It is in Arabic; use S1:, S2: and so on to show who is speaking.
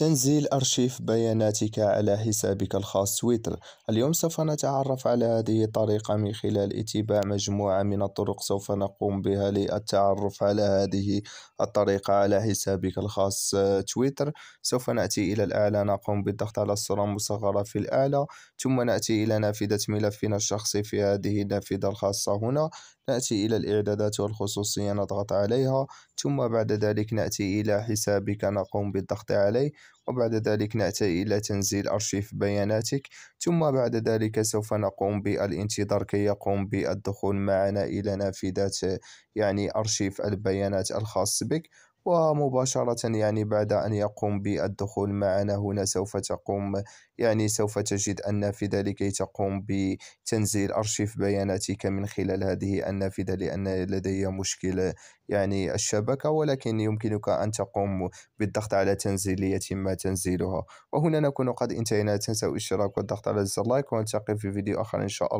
S1: تنزيل أرشيف بياناتك على حسابك الخاص تويتر اليوم سوف نتعرف على هذه الطريقة من خلال اتباع مجموعة من الطرق سوف نقوم بها للتعرف على هذه الطريقة على حسابك الخاص آه، تويتر سوف نأتي إلى الأعلى نقوم بالضغط على الصورة المصغرة في الأعلى ثم نأتي إلى نافذة ملفنا الشخصي في هذه النافذة الخاصة هنا نأتي إلى الإعدادات والخصوصية نضغط عليها ثم بعد ذلك نأتي إلى حسابك نقوم بالضغط عليه وبعد ذلك نأتي إلى تنزيل أرشيف بياناتك ثم بعد ذلك سوف نقوم بالانتظار كي يقوم بالدخول معنا إلى نافذة يعني أرشيف البيانات الخاص بك ومباشرة يعني بعد أن يقوم بالدخول معنا هنا سوف تقوم يعني سوف تجد النافذة لكي تقوم بتنزيل أرشيف بياناتك من خلال هذه النافذة لأن لدي مشكلة يعني الشبكة ولكن يمكنك أن تقوم بالضغط على تنزيل ليتم تنزيلها وهنا نكون قد انتهينا لا تنسوا الاشتراك والضغط على زر لايك ونلتقي في فيديو آخر إن شاء الله